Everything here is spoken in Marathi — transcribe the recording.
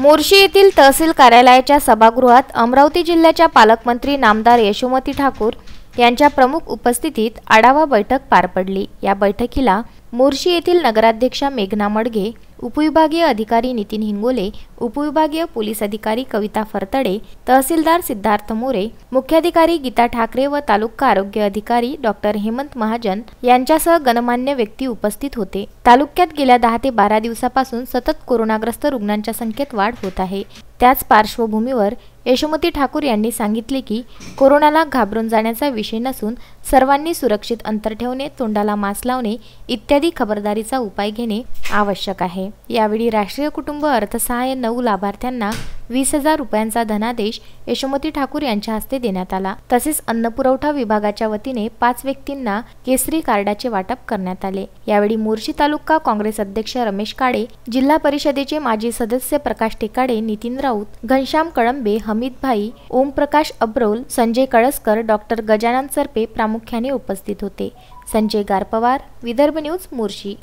मोर्शी येथील तहसील कार्यालयाच्या सभागृहात अमरावती जिल्ह्याच्या पालकमंत्री नामदार यशोमती ठाकूर यांच्या प्रमुख उपस्थितीत आढावा बैठक पार पडली या बैठकीला मोर्शी येथील नगराध्यक्षा मेघना मडगे उपविभागीय अधिकारी नितीन हिंगोले उपविभागीय पोलीस अधिकारी कविता फरतडे तहसीलदार सिद्धार्थ मोरे मुख्याधिकारी गीता ठाकरे व तालुका आरोग्य अधिकारी डॉक्टर हेमंत महाजन यांच्यासह गणमान्य व्यक्ती उपस्थित होते तालुक्यात गेल्या दहा ते बारा दिवसापासून सतत कोरोनाग्रस्त रुग्णांच्या संख्येत वाढ होत आहे त्याच पार्श्वभूमीवर यशोमती ठाकूर यांनी सांगितले की कोरोनाला घाबरून जाण्याचा विषय नसून सर्वांनी सुरक्षित अंतर ठेवणे तोंडाला मास्क लावणे इत्यादी खबरदारीचा उपाय घेणे आवश्यक आहे यावेळी राष्ट्रीय कुटुंब अर्थसहाय्य नऊ नऊ लाभार्थ्यांना वीस हजार रुपयांचा धनादेश यशोमती ठाकूर यांच्या हस्ते देण्यात आला तसेच अन्न पुरवठा विभागाच्या वतीने पाच व्यक्तींना केसरी कार्डाचे वाटप करण्यात आले यावेळी मोर्शी तालुका काँग्रेस अध्यक्ष रमेश काळे जिल्हा परिषदेचे माजी सदस्य प्रकाश टेकाडे नितीन राऊत घनश्याम कळंबे हमीद भाई ओमप्रकाश अब्रोल संजय कळसकर डॉक्टर गजानन सरपे प्रामुख्याने उपस्थित होते संजय गारपवार विदर्भ न्यूज मोर्शी